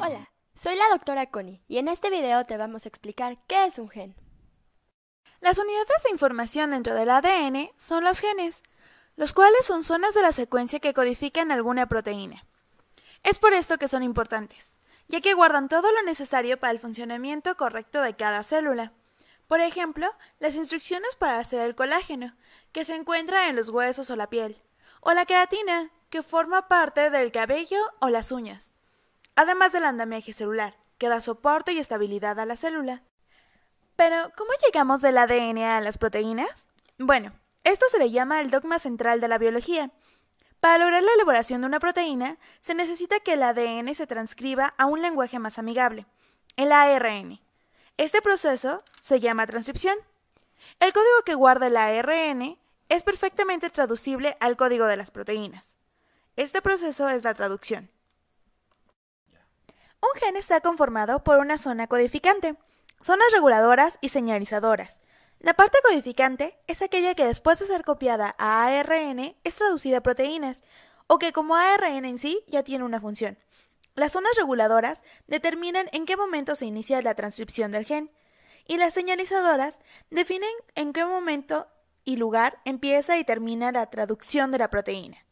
Hola, soy la doctora Connie y en este video te vamos a explicar qué es un gen. Las unidades de información dentro del ADN son los genes, los cuales son zonas de la secuencia que codifican alguna proteína. Es por esto que son importantes, ya que guardan todo lo necesario para el funcionamiento correcto de cada célula. Por ejemplo, las instrucciones para hacer el colágeno, que se encuentra en los huesos o la piel, o la queratina, que forma parte del cabello o las uñas, además del andamiaje celular, que da soporte y estabilidad a la célula. Pero, ¿cómo llegamos del ADN a las proteínas? Bueno, esto se le llama el dogma central de la biología. Para lograr la elaboración de una proteína, se necesita que el ADN se transcriba a un lenguaje más amigable, el ARN. Este proceso se llama transcripción. El código que guarda el ARN es perfectamente traducible al código de las proteínas. Este proceso es la traducción. Un gen está conformado por una zona codificante, zonas reguladoras y señalizadoras. La parte codificante es aquella que después de ser copiada a ARN es traducida a proteínas, o que como ARN en sí ya tiene una función. Las zonas reguladoras determinan en qué momento se inicia la transcripción del gen, y las señalizadoras definen en qué momento y lugar empieza y termina la traducción de la proteína.